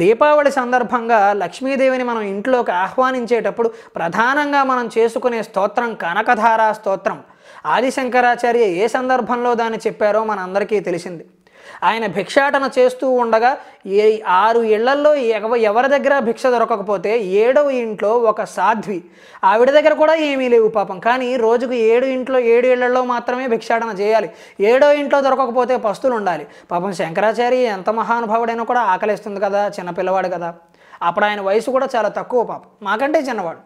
దీపావళి సందర్భంగా లక్ష్మీదేవిని మనం ఇంట్లోకి ఆహ్వానించేటప్పుడు ప్రధానంగా మనం చేసుకునే స్తోత్రం కనకధారా స్తోత్రం ఆదిశంకరాచార్య ఏ సందర్భంలో దాన్ని చెప్పారో మనందరికీ తెలిసింది ఆయన భిక్షాటన చేస్తూ ఉండగా ఏ ఆరు ఇళ్లల్లో ఎవరి దగ్గర భిక్ష దొరకకపోతే ఏడవ ఇంట్లో ఒక సాధ్వి ఆవిడ దగ్గర కూడా ఏమీ లేవు పాపం కానీ రోజుకు ఏడు ఇంట్లో ఏడు ఇళ్లలో మాత్రమే భిక్షాటన చేయాలి ఏడో ఇంట్లో దొరకకపోతే పస్తులు ఉండాలి పాపం శంకరాచార్య ఎంత మహానుభావుడైనా కూడా ఆకలిస్తుంది కదా చిన్నపిల్లవాడు కదా అప్పుడు ఆయన వయసు కూడా చాలా తక్కువ పాపం మాకంటే చిన్నవాడు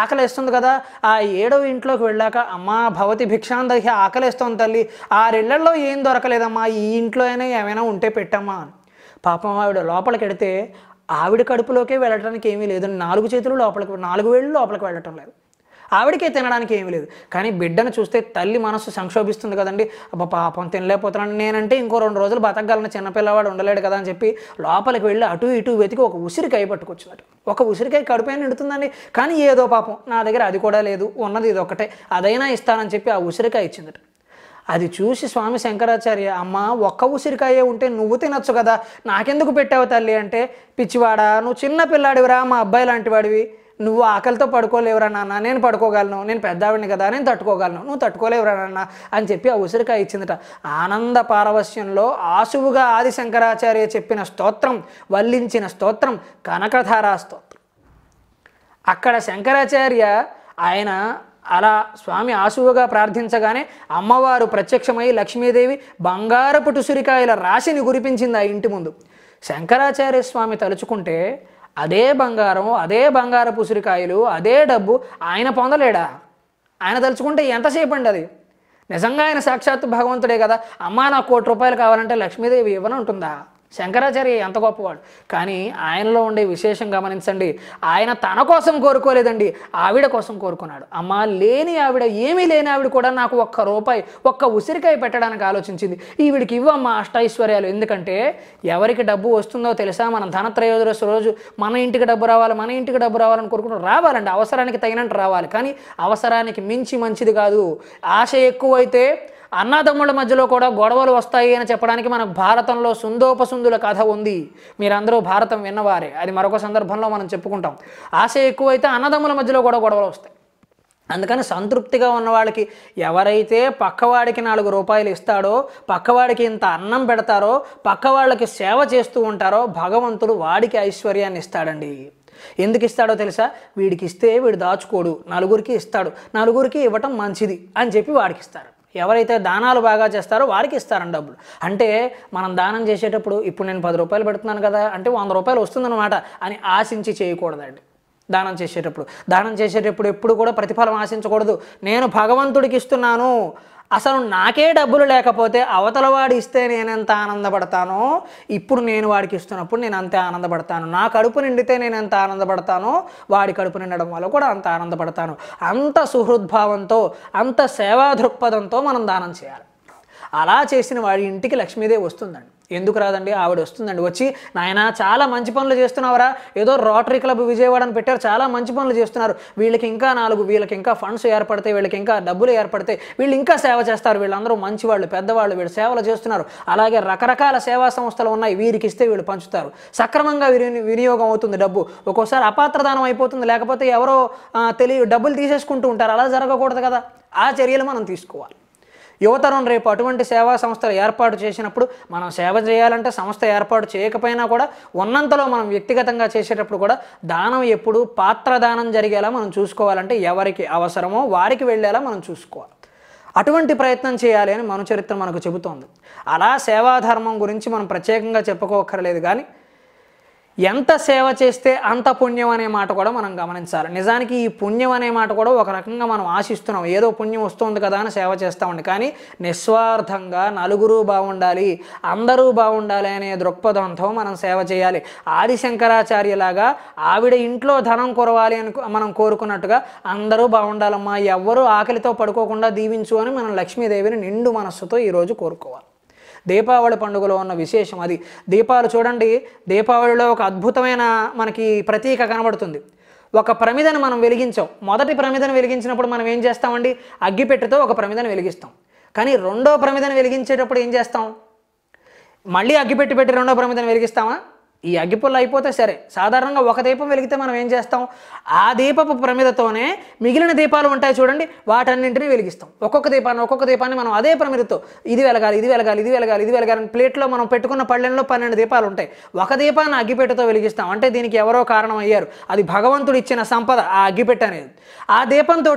ఆకలిస్తుంది కదా ఆ ఏడవ ఇంట్లోకి వెళ్ళాక అమ్మా భవతి భిక్షాన్ దహి ఆకలేస్తోంది తల్లి ఆరిళ్లలో ఏం దొరకలేదమ్మా ఈ ఇంట్లో అయినా ఏమైనా ఉంటే పెట్టమ్మా పాపం ఆవిడ లోపలికి వెడితే ఆవిడ కడుపులోకే వెళ్ళడానికి ఏమీ లేదు నాలుగు చేతులు లోపలికి నాలుగు వేళ్ళు లోపలికి వెళ్ళటం లేదు ఆవిడకే తినడానికి ఏమీ లేదు కానీ బిడ్డను చూస్తే తల్లి మనస్సు సంక్షోభిస్తుంది కదండి పాపం తినలేకపోతున్నాను నేనంటే ఇంకో రెండు రోజులు బతకగలను చిన్నపిల్లవాడు ఉండలేడు కదా అని చెప్పి లోపలికి వెళ్ళి అటు ఇటు వెతికి ఒక ఉసిరికాయ పట్టుకొచ్చినట్టు ఒక ఉసిరికాయ కడుపైన నిండుతుందండి కానీ ఏదో పాపం నా దగ్గర అది కూడా లేదు ఉన్నది ఇది ఒకటే అదైనా ఇస్తానని చెప్పి ఆ ఉసిరికాయ ఇచ్చిందట అది చూసి స్వామి శంకరాచార్య అమ్మ ఒక్క ఉసిరికాయే ఉంటే నువ్వు తినొచ్చు కదా నాకెందుకు పెట్టావు తల్లి అంటే పిచ్చివాడా నువ్వు చిన్న పిల్లాడివిరా మా అబ్బాయి లాంటి వాడివి నువ్వు ఆకలితో పడుకోలేవురా నాన్న నేను పడుకోగలను నేను పెద్దావిడిని కదా నేను తట్టుకోగలను నువ్వు తట్టుకోలేవురా నాన్న అని చెప్పి ఆ ఉసిరికాయ ఇచ్చిందట ఆనంద పారవశ్యంలో ఆశువుగా ఆది శంకరాచార్య చెప్పిన స్తోత్రం వల్లించిన స్తోత్రం కనకధారా స్తోత్రం అక్కడ శంకరాచార్య ఆయన అలా స్వామి ఆశువుగా ప్రార్థించగానే అమ్మవారు ప్రత్యక్షమై లక్ష్మీదేవి బంగారపు టుసిరికాయల రాశిని గురిపించింది ఆ ఇంటి ముందు శంకరాచార్య స్వామి తలుచుకుంటే అదే బంగారం అదే బంగారపు ఉసిరికాయలు అదే డబ్బు ఆయన పొందలేడా ఆయన తలుచుకుంటే ఎంతసేపు అండి అది నిజంగా ఆయన సాక్షాత్తు భగవంతుడే కదా అమ్మా నాకు కోటి రూపాయలు కావాలంటే లక్ష్మీదేవి ఇవ్వనంటుందా శంకరాచార్య ఎంత గొప్పవాడు కానీ ఆయనలో ఉండే విశేషం గమనించండి ఆయన తన కోసం కోరుకోలేదండి ఆవిడ కోసం కోరుకున్నాడు అమ్మ లేని ఆవిడ ఏమీ లేని ఆవిడ కూడా నాకు ఒక్క రూపాయి ఒక్క ఉసిరికాయ పెట్టడానికి ఆలోచించింది ఈవిడికి ఇవ్వమ్మ అష్టైశ్వర్యాలు ఎందుకంటే ఎవరికి డబ్బు వస్తుందో తెలుసా మనం ధనత్రయోదశి రోజు మన ఇంటికి డబ్బు రావాలి మన ఇంటికి డబ్బు రావాలని కోరుకుంటూ రావాలండి అవసరానికి తగినట్టు రావాలి కానీ అవసరానికి మించి మంచిది కాదు ఆశ ఎక్కువైతే అన్నదమ్ముల మధ్యలో కూడా గొడవలు వస్తాయి అని చెప్పడానికి మనకు భారతంలో సుందోపసుందుల కథ ఉంది మీరందరూ భారతం విన్నవారే అది మరొక సందర్భంలో మనం చెప్పుకుంటాం ఆశ ఎక్కువైతే అన్నదమ్ముల మధ్యలో కూడా గొడవలు వస్తాయి అందుకని సంతృప్తిగా ఉన్నవాళ్ళకి ఎవరైతే పక్కవాడికి నాలుగు రూపాయలు ఇస్తాడో పక్కవాడికి ఇంత అన్నం పెడతారో పక్కవాళ్ళకి సేవ చేస్తూ ఉంటారో భగవంతుడు వాడికి ఐశ్వర్యాన్ని ఇస్తాడండి ఎందుకు ఇస్తాడో తెలుసా వీడికి ఇస్తే వీడు దాచుకోడు నలుగురికి ఇస్తాడు నలుగురికి ఇవ్వటం మంచిది అని చెప్పి వాడికి ఇస్తారు ఎవరైతే దానాలు బాగా చేస్తారో వారికి ఇస్తారని డబ్బులు అంటే మనం దానం చేసేటప్పుడు ఇప్పుడు నేను పది రూపాయలు పెడుతున్నాను కదా అంటే వంద రూపాయలు వస్తుందన్నమాట అని ఆశించి చేయకూడదండి దానం చేసేటప్పుడు దానం చేసేటప్పుడు ఎప్పుడు కూడా ప్రతిఫలం ఆశించకూడదు నేను భగవంతుడికి ఇస్తున్నాను అసలు నాకే డబ్బులు లేకపోతే అవతల వాడు ఇస్తే నేను ఎంత ఆనందపడతానో ఇప్పుడు నేను వాడికి ఇస్తున్నప్పుడు నేను అంతే ఆనందపడతాను నా కడుపు నిండితే నేను ఎంత ఆనందపడతానో వాడి కడుపు నిండడం వల్ల కూడా అంత ఆనందపడతాను అంత సుహృద్భావంతో అంత సేవా దృక్పథంతో మనం దానం చేయాలి అలా చేసిన వాడి ఇంటికి లక్ష్మీదేవి వస్తుందండి ఎందుకు రాదండి ఆవిడ వస్తుందండి వచ్చి నాయన చాలా మంచి పనులు చేస్తున్నావరా ఏదో రోటరీ క్లబ్ విజయవాడ అని పెట్టారు చాలా మంచి పనులు చేస్తున్నారు వీళ్ళకి ఇంకా నాలుగు వీళ్ళకి ఇంకా ఫండ్స్ ఏర్పడతాయి వీళ్ళకి ఇంకా డబ్బులు ఏర్పడతాయి వీళ్ళు ఇంకా సేవ చేస్తారు వీళ్ళందరూ మంచివాళ్ళు పెద్దవాళ్ళు వీళ్ళు సేవలు చేస్తున్నారు అలాగే రకరకాల సేవా సంస్థలు ఉన్నాయి వీరికి ఇస్తే వీళ్ళు పంచుతారు సక్రమంగా వినియోగం అవుతుంది డబ్బు ఒక్కోసారి అపాత్రదానం అయిపోతుంది లేకపోతే ఎవరో తెలియ డబ్బులు తీసేసుకుంటూ ఉంటారు అలా జరగకూడదు కదా ఆ చర్యలు మనం తీసుకోవాలి యువతరం రేపు అటువంటి సేవా సంస్థలు ఏర్పాటు చేసినప్పుడు మనం సేవ చేయాలంటే సంస్థ ఏర్పాటు చేయకపోయినా కూడా ఉన్నంతలో మనం వ్యక్తిగతంగా చేసేటప్పుడు కూడా దానం ఎప్పుడు పాత్రదానం జరిగేలా మనం చూసుకోవాలంటే ఎవరికి అవసరమో వారికి వెళ్ళేలా మనం చూసుకోవాలి అటువంటి ప్రయత్నం చేయాలి అని మన చరిత్ర మనకు చెబుతోంది అలా సేవాధర్మం గురించి మనం ప్రత్యేకంగా చెప్పుకోకర్లేదు కానీ ఎంత సేవ చేస్తే అంత పుణ్యం అనే మాట కూడా మనం గమనించాలి నిజానికి ఈ పుణ్యం అనే మాట కూడా ఒక రకంగా మనం ఆశిస్తున్నాం ఏదో పుణ్యం వస్తుంది కదా అని సేవ చేస్తామండి కానీ నిస్వార్థంగా నలుగురు బాగుండాలి అందరూ బాగుండాలి అనే దృక్పథంతో మనం సేవ చేయాలి ఆది శంకరాచార్యలాగా ఆవిడ ఇంట్లో ధనం కొరవాలి అని మనం కోరుకున్నట్టుగా అందరూ బాగుండాలమ్మా ఎవ్వరూ ఆకలితో పడుకోకుండా దీవించు అని మనం లక్ష్మీదేవిని నిండు మనస్సుతో ఈరోజు కోరుకోవాలి దీపావళి పండుగలో ఉన్న విశేషం అది దీపాలు చూడండి దీపావళిలో ఒక అద్భుతమైన మనకి ప్రతీక కనబడుతుంది ఒక ప్రమిదను మనం వెలిగించాం మొదటి ప్రమిదను వెలిగించినప్పుడు మనం ఏం చేస్తామండి అగ్గిపెట్టుతో ఒక ప్రమిదను వెలిగిస్తాం కానీ రెండో ప్రమిదను వెలిగించేటప్పుడు ఏం చేస్తాం మళ్ళీ అగ్గిపెట్టి పెట్టి రెండో ప్రమిదను వెలిగిస్తామా ఈ అగ్గిపుల్ల అయిపోతే సరే సాధారణంగా ఒక దీపం వెలిగితే మనం ఏం చేస్తాం ఆ దీపపు ప్రమిదతోనే మిగిలిన దీపాలు ఉంటాయి చూడండి వాటన్నింటినీ వెలిగిస్తాం ఒక్కొక్క దీపాన్ని ఒక్కొక్క దీపాన్ని మనం అదే ప్రమిదతో ఇది వెలగాలి ఇది వెలగాలి ఇది వెలగాలి ఇది వెలగాలి ప్లేట్లో మనం పెట్టుకున్న పళ్ళెంలో పన్నెండు దీపాలు ఉంటాయి ఒక దీపాన్ని అగ్గిపెట్టతో వెలిగిస్తాం అంటే దీనికి ఎవరో కారణం అయ్యారు అది భగవంతుడు ఇచ్చిన సంపద ఆ అగ్గిపెట్ట అనేది ఆ దీపంతో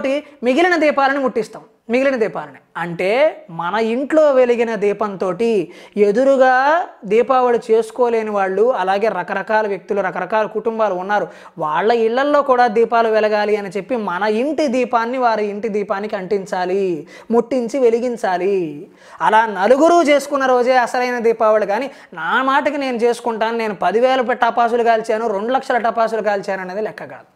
మిగిలిన దీపాలను ముట్టిస్తాం మిగిలిన దీపాలని అంటే మన ఇంట్లో వెలిగిన దీపంతో ఎదురుగా దీపావళి చేసుకోలేని వాళ్ళు అలాగే రకరకాల వ్యక్తులు రకరకాల కుటుంబాలు ఉన్నారు వాళ్ళ ఇళ్లల్లో కూడా దీపాలు వెలగాలి అని చెప్పి మన ఇంటి దీపాన్ని వారి ఇంటి దీపానికి అంటించాలి ముట్టించి వెలిగించాలి అలా నలుగురు చేసుకున్న రోజే అసలైన దీపావళి కానీ నా మాటకి నేను చేసుకుంటాను నేను పదివేల టపాసులు కాల్చాను రెండు లక్షల టపాసులు కాల్చాను అనేది లెక్క కాదు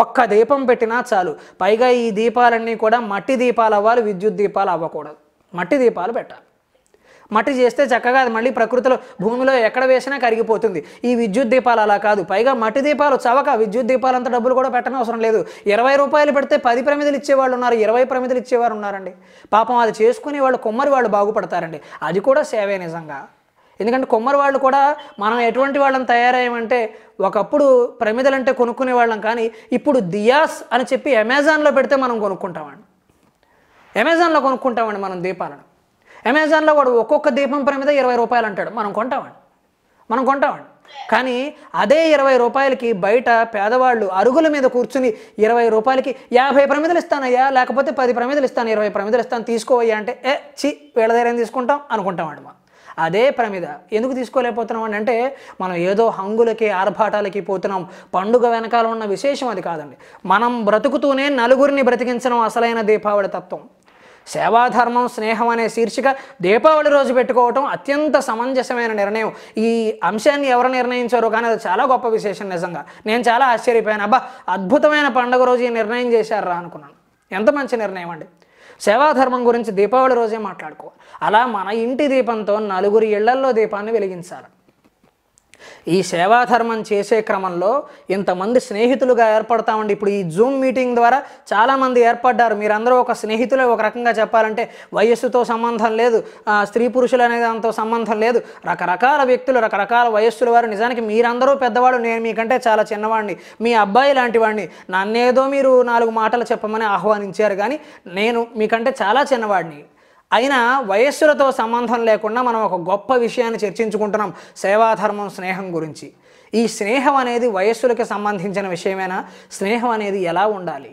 ఒక్క దీపం పెట్టినా చాలు పైగా ఈ దీపాలన్నీ కూడా మట్టి దీపాలు అవ్వాలి విద్యుత్ దీపాలు అవ్వకూడదు మట్టి దీపాలు పెట్టాలి మట్టి చేస్తే చక్కగా అది మళ్ళీ ప్రకృతిలో భూమిలో ఎక్కడ వేసినా కరిగిపోతుంది ఈ విద్యుత్ దీపాలు అలా కాదు పైగా మట్టి దీపాలు చవక విద్యుత్ దీపాలు అంత డబ్బులు కూడా పెట్టని అవసరం లేదు ఇరవై రూపాయలు పెడితే పది ప్రమిదలు ఇచ్చేవాళ్ళు ఉన్నారు ఇరవై ప్రమిదలు ఇచ్చేవారు ఉన్నారండి పాపం అది చేసుకునే వాళ్ళు కుమ్మరి వాళ్ళు బాగుపడతారండి అది కూడా సేవే నిజంగా ఎందుకంటే కొమ్మరి వాళ్ళు కూడా మనం ఎటువంటి వాళ్ళని తయారయ్యామంటే ఒకప్పుడు ప్రమిదలంటే కొనుక్కునే వాళ్ళం కానీ ఇప్పుడు దియాస్ అని చెప్పి అమెజాన్లో పెడితే మనం కొనుక్కుంటామండి అమెజాన్లో కొనుక్కుంటామండి మనం దీపాలను అమెజాన్లో వాడు ఒక్కొక్క దీపం ప్రమిద ఇరవై రూపాయలు అంటాడు మనం కొంటామండి మనం కొంటామండి కానీ అదే ఇరవై రూపాయలకి బయట పేదవాళ్ళు అరుగుల మీద కూర్చుని ఇరవై రూపాయలకి యాభై ప్రమిదలు ఇస్తానయ్యా లేకపోతే పది ప్రమిదలు ఇస్తాను ఇరవై ప్రమిదలు ఇస్తాను తీసుకోవయ్యా అంటే ఏ చి వీళ్ళ దగ్గర తీసుకుంటాం అనుకుంటామండి మనం అదే ప్రమిద ఎందుకు తీసుకోలేకపోతున్నాం అని అంటే మనం ఏదో హంగులకి ఆర్భాటాలకి పోతున్నాం పండుగ వెనకాల ఉన్న విశేషం అది కాదండి మనం బ్రతుకుతూనే నలుగురిని బ్రతికించడం అసలైన దీపావళి తత్వం సేవాధర్మం స్నేహం అనే శీర్షిక దీపావళి రోజు పెట్టుకోవటం అత్యంత సమంజసమైన నిర్ణయం ఈ అంశాన్ని ఎవరు నిర్ణయించారో కానీ అది చాలా గొప్ప విశేషం నిజంగా నేను చాలా ఆశ్చర్యపోయాను అబ్బా అద్భుతమైన పండుగ రోజు ఈ నిర్ణయం చేశారా అనుకున్నాను ఎంత మంచి నిర్ణయం అండి సేవాధర్మం గురించి దీపావళి రోజే మాట్లాడుకోవాలి అలా మన ఇంటి దీపంతో నలుగురి ఇళ్లల్లో దీపాన్ని వెలిగించాలి ఈ సేవాధర్మం చేసే క్రమంలో ఇంతమంది స్నేహితులుగా ఏర్పడతామండి ఇప్పుడు ఈ జూమ్ మీటింగ్ ద్వారా చాలామంది ఏర్పడ్డారు మీరందరూ ఒక స్నేహితులే ఒక రకంగా చెప్పాలంటే వయస్సుతో సంబంధం లేదు స్త్రీ పురుషులు అనే దాంతో సంబంధం లేదు రకరకాల వ్యక్తులు రకరకాల వయస్సుల వారు నిజానికి మీరందరూ పెద్దవాడు నేను మీకంటే చాలా చిన్నవాడిని మీ అబ్బాయి లాంటి వాడిని నన్నేదో మీరు నాలుగు మాటలు చెప్పమని ఆహ్వానించారు కానీ నేను మీకంటే చాలా చిన్నవాడిని అయినా వయస్సులతో సంబంధం లేకుండా మనం ఒక గొప్ప విషయాన్ని చర్చించుకుంటున్నాం సేవాధర్మం స్నేహం గురించి ఈ స్నేహం అనేది వయస్సులకి సంబంధించిన విషయమేనా స్నేహం అనేది ఎలా ఉండాలి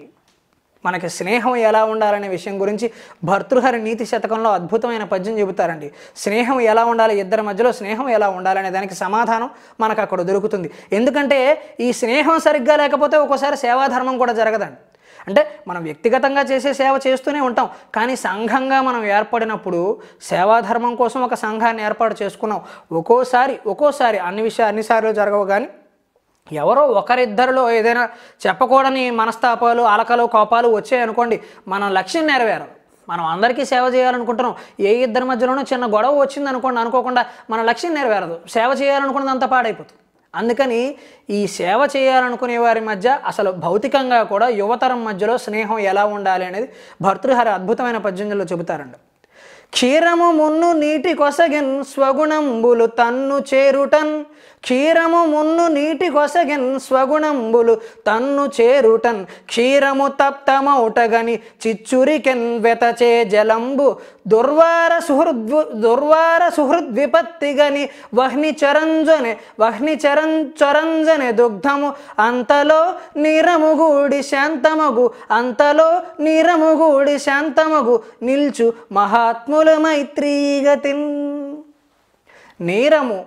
మనకి స్నేహం ఎలా ఉండాలనే విషయం గురించి భర్తృహరి నీతి శతకంలో అద్భుతమైన పద్యం చెబుతారండి స్నేహం ఎలా ఉండాలి ఇద్దరి మధ్యలో స్నేహం ఎలా ఉండాలనే దానికి సమాధానం మనకు అక్కడ దొరుకుతుంది ఎందుకంటే ఈ స్నేహం సరిగ్గా లేకపోతే ఒక్కోసారి సేవాధర్మం కూడా జరగదండి అంటే మనం వ్యక్తిగతంగా చేసే సేవ చేస్తూనే ఉంటాం కానీ సంఘంగా మనం ఏర్పడినప్పుడు సేవాధర్మం కోసం ఒక సంఘాన్ని ఏర్పాటు చేసుకున్నాం ఒక్కోసారి ఒక్కోసారి అన్ని విషయా అన్నిసార్లు జరగవు కానీ ఎవరో ఒకరిద్దరిలో ఏదైనా చెప్పకూడని మనస్తాపాలు అలకలు కోపాలు వచ్చాయనుకోండి మన లక్ష్యం నెరవేరదు మనం అందరికీ సేవ చేయాలనుకుంటున్నాం ఏ ఇద్దరి మధ్యలోనూ చిన్న గొడవ వచ్చింది అనుకోండి అనుకోకుండా మన లక్ష్యం నెరవేరదు సేవ చేయాలనుకున్నది అంత పాడైపోతుంది అందుకని ఈ సేవ చేయాలనుకునే వారి మధ్య అసలు భౌతికంగా కూడా యువతరం మధ్యలో స్నేహం ఎలా ఉండాలి అనేది భర్తృహరి అద్భుతమైన పద్యంలో చెబుతారండి క్షీరము మున్ను నీటి కొసగిన్ స్వగుణంబులు తన్ను చేరుటన్ క్షీరము మున్ను నీటి కొసగిన్ స్వగుణంబులు తన్ను చేరుటన్ క్షీరము తప్తమౌటగని చిచ్చురికెన్ వెతచే జలంబు దుర్వార సుహృద్ దుర్వార సుహృద్విపత్తిగని వహ్ని చరం చరంజనె దుగ్ధము అంతలో నీరముగూడి శాంతమగు అంతలో నీరముగూడి శాంతమగు నిల్చు మహాత్ముల మైత్రీగతిన్ నీరము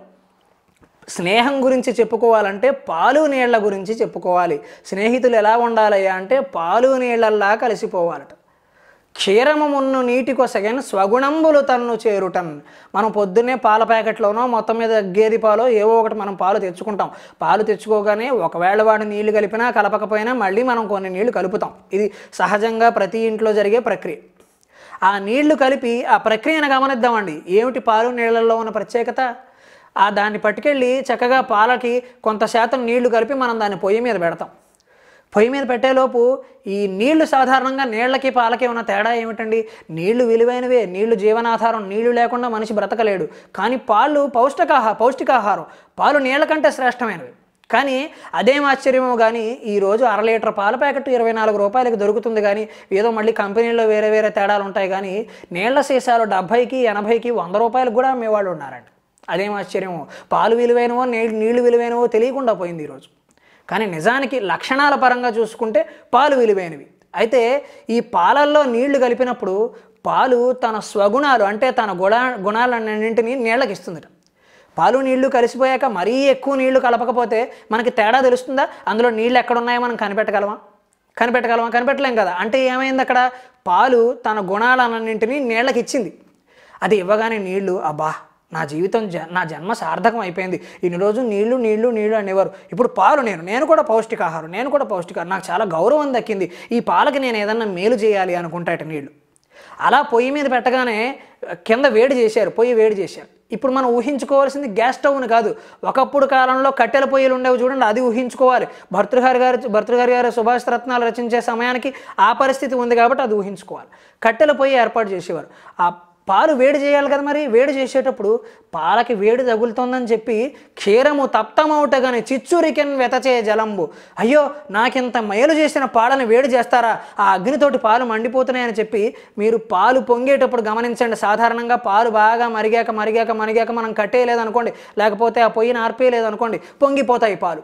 స్నేహం గురించి చెప్పుకోవాలంటే పాలు నీళ్ల గురించి చెప్పుకోవాలి స్నేహితులు ఎలా ఉండాలయ్యా అంటే పాలు నీళ్లల్లా కలిసిపోవాలట క్షీరము మున్ను నీటికొసగన్ స్వగుణంబులు తన్ను చేరుటన్ మనం పొద్దున్నే పాల ప్యాకెట్లోనో మొత్తం మీద గేది పాలో ఏవో ఒకటి మనం పాలు తెచ్చుకుంటాం పాలు తెచ్చుకోగానే ఒకవేళ వాడు నీళ్లు కలిపినా కలపకపోయినా మళ్ళీ మనం కొన్ని నీళ్లు కలుపుతాం ఇది సహజంగా ప్రతి ఇంట్లో జరిగే ప్రక్రియ ఆ నీళ్లు కలిపి ఆ ప్రక్రియను గమనిద్దామండి ఏమిటి పాలు నీళ్లలో ఉన్న ప్రత్యేకత ఆ దాన్ని పట్టుకెళ్ళి చక్కగా పాలకి కొంత శాతం నీళ్లు కలిపి మనం దాన్ని పొయ్యి మీద పెడతాం పొయ్యి మీద పెట్టేలోపు ఈ నీళ్లు సాధారణంగా నీళ్లకి పాలకి ఉన్న తేడా ఏమిటండి నీళ్లు విలువైనవే నీళ్లు జీవనాధారం నీళ్లు లేకుండా మనిషి బ్రతకలేడు కానీ పాలు పౌష్టికాహార పౌష్టికాహారం పాలు నీళ్ల కంటే శ్రేష్టమైనవి కానీ అదేం ఆశ్చర్యమో కానీ ఈరోజు అర లీటర్ పాల ప్యాకెట్ ఇరవై నాలుగు రూపాయలకు దొరుకుతుంది కానీ ఏదో మళ్ళీ కంపెనీలో వేరే వేరే తేడాలు ఉంటాయి కానీ నీళ్ల సీసాలు డెబ్బైకి ఎనభైకి వంద రూపాయలకు కూడా అమ్మేవాళ్ళు ఉన్నారండి అదేం ఆశ్చర్యమో పాలు విలువైనవో నీళ్లు విలువైనవో తెలియకుండా పోయింది ఈరోజు కానీ నిజానికి లక్షణాల పరంగా చూసుకుంటే పాలు విలువైనవి అయితే ఈ పాలల్లో నీళ్లు కలిపినప్పుడు పాలు తన స్వగుణాలు అంటే తన గుణ గుణాలన్నింటినీ నీళ్ళకి ఇస్తుందట పాలు నీళ్లు కలిసిపోయాక మరీ ఎక్కువ నీళ్లు కలపకపోతే మనకి తేడా తెలుస్తుందా అందులో నీళ్ళు ఎక్కడున్నాయో మనం కనిపెట్టగలమా కనిపెట్టగలమా కనిపెట్టలేం కదా అంటే ఏమైంది అక్కడ పాలు తన గుణాలన్నింటినీ నీళ్ళకి ఇచ్చింది అది ఇవ్వగానే నీళ్లు అబ్బా నా జీవితం జ నా జన్మ సార్థకం అయిపోయింది ఇన్ని రోజు నీళ్లు నీళ్లు నీళ్లు అనేవారు ఇప్పుడు పాలు నేను నేను కూడా పౌష్టికాహారం నేను కూడా పౌష్టికాహారం నాకు చాలా గౌరవం దక్కింది ఈ పాలకి నేను ఏదన్నా మేలు చేయాలి అనుకుంటాట నీళ్లు అలా పొయ్యి మీద పెట్టగానే కింద వేడి చేశారు పొయ్యి వేడి చేశారు ఇప్పుడు మనం ఊహించుకోవాల్సింది గ్యాస్ స్టవ్ని కాదు ఒకప్పుడు కాలంలో కట్టెల పొయ్యిలు ఉండేవి చూడండి అది ఊహించుకోవాలి భర్తృహారి గారు భర్తృగారి గారు సుభాష్ రత్నాలు రచించే సమయానికి ఆ పరిస్థితి ఉంది కాబట్టి అది ఊహించుకోవాలి కట్టెల పొయ్యి ఏర్పాటు చేసేవారు ఆ పాలు వేడి చేయాలి కదా మరి వేడి చేసేటప్పుడు పాలకి వేడి తగులుతోందని చెప్పి క్షీరము తప్తమౌటగాని చిచ్చురికెన్ వెతచే జలంబు అయ్యో నాకింత మేలు చేసిన పాలను వేడి చేస్తారా ఆ అగ్నితోటి పాలు మండిపోతున్నాయని చెప్పి మీరు పాలు పొంగేటప్పుడు గమనించండి సాధారణంగా పాలు బాగా మరిగాక మరిగాక మరిగాక మనం కట్టేయలేదనుకోండి లేకపోతే ఆ పొయ్యిని ఆర్పేయలేదనుకోండి పొంగిపోతాయి పాలు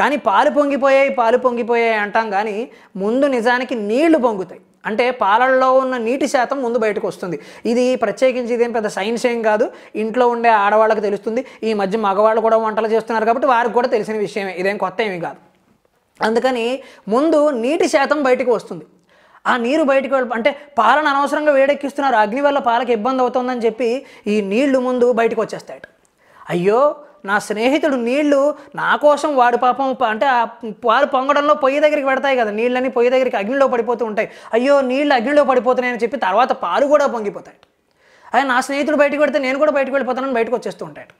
కానీ పాలు పొంగిపోయాయి పాలు పొంగిపోయాయి అంటాం కానీ ముందు నిజానికి నీళ్లు పొంగుతాయి అంటే పాలల్లో ఉన్న నీటి శాతం ముందు బయటకు వస్తుంది ఇది ప్రత్యేకించి ఇదేం పెద్ద సైన్స్ ఏం కాదు ఇంట్లో ఉండే ఆడవాళ్ళకి తెలుస్తుంది ఈ మధ్య మగవాళ్ళు కూడా వంటలు చేస్తున్నారు కాబట్టి వారికి కూడా తెలిసిన విషయమే ఇదేం కొత్త ఏమీ కాదు అందుకని ముందు నీటి శాతం బయటకు వస్తుంది ఆ నీరు బయటకు వెళ్ళి అంటే పాలను అనవసరంగా వేడెక్కిస్తున్నారు అగ్ని వల్ల పాలకు ఇబ్బంది అవుతుందని చెప్పి ఈ నీళ్లు ముందు బయటకు వచ్చేస్తాయట అయ్యో నా స్నేహితుడు నీళ్లు నా కోసం వాడు పాపం అంటే వారు పొంగడంలో పొయ్యి దగ్గరికి పెడతాయి కదా నీళ్ళని పొయ్యి దగ్గరికి అగ్నిలో పడిపోతూ ఉంటాయి అయ్యో నీళ్ళు అగ్నిలో పడిపోతున్నాయని చెప్పి తర్వాత పాలు కూడా పొంగిపోతాయి అయ్యా నా స్నేహితుడు బయటకు పెడితే నేను కూడా బయటకు వెళ్ళిపోతానని బయటకు వచ్చేస్తూ ఉంటాడు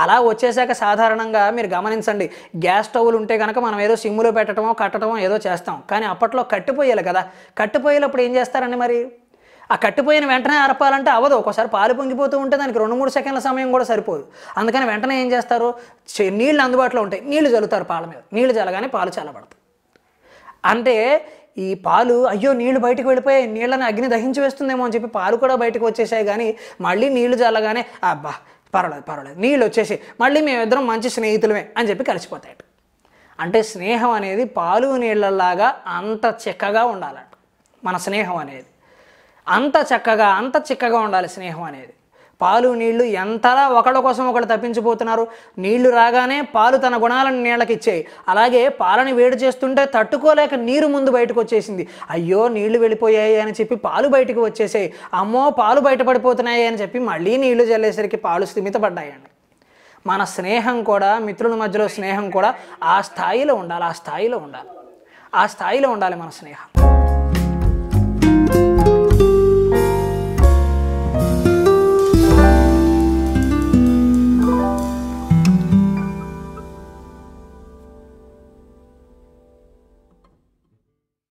అలా వచ్చేసాక సాధారణంగా మీరు గమనించండి గ్యాస్ స్టవ్లు ఉంటే కనుక మనం ఏదో సిమ్ములో పెట్టడమో కట్టడమో ఏదో చేస్తాం కానీ అప్పట్లో కట్టిపోయాలి కదా కట్టిపోయేటప్పుడు ఏం చేస్తారండి మరి ఆ కట్టిపోయిన వెంటనే అరపాలంటే అవదు ఒకసారి పాలు పొంగిపోతూ ఉంటే దానికి రెండు మూడు సెకండ్ల సమయం కూడా సరిపోదు అందుకని వెంటనే ఏం చేస్తారు నీళ్ళు అందుబాటులో ఉంటాయి నీళ్లు చల్లుతారు పాల మీద నీళ్లు చల్లగానే పాలు చల్లబడతాయి అంటే ఈ పాలు అయ్యో నీళ్లు బయటకు వెళ్ళిపోయాయి నీళ్ళని అగ్ని దహించి వేస్తుందేమో అని చెప్పి పాలు కూడా బయటకు వచ్చేసాయి కానీ మళ్ళీ నీళ్లు చల్లగానే అబ్బా పర్వాలేదు పర్వాలేదు నీళ్ళు వచ్చేసి మళ్ళీ మేమిద్దరం మంచి స్నేహితులమే అని చెప్పి కలిసిపోతాయట అంటే స్నేహం అనేది పాలు నీళ్ళలాగా అంత చిక్కగా ఉండాలంట మన స్నేహం అనేది అంత చక్కగా అంత చిక్కగా ఉండాలి స్నేహం అనేది పాలు నీళ్లు ఎంతలా ఒకళ్ళ కోసం ఒకళ్ళు తప్పించిపోతున్నారు నీళ్లు రాగానే పాలు తన గుణాలను నీళ్ళకి ఇచ్చాయి అలాగే పాలని వేడి చేస్తుంటే తట్టుకోలేక నీరు ముందు బయటకు వచ్చేసింది అయ్యో నీళ్లు వెళ్ళిపోయాయి అని చెప్పి పాలు బయటకు వచ్చేసాయి అమ్మో పాలు బయటపడిపోతున్నాయి అని చెప్పి మళ్ళీ నీళ్లు చల్లేసరికి పాలు స్థిమితపడ్డాయండి మన స్నేహం కూడా మిత్రుల మధ్యలో స్నేహం కూడా ఆ స్థాయిలో ఉండాలి ఆ స్థాయిలో ఉండాలి ఆ స్థాయిలో ఉండాలి మన స్నేహం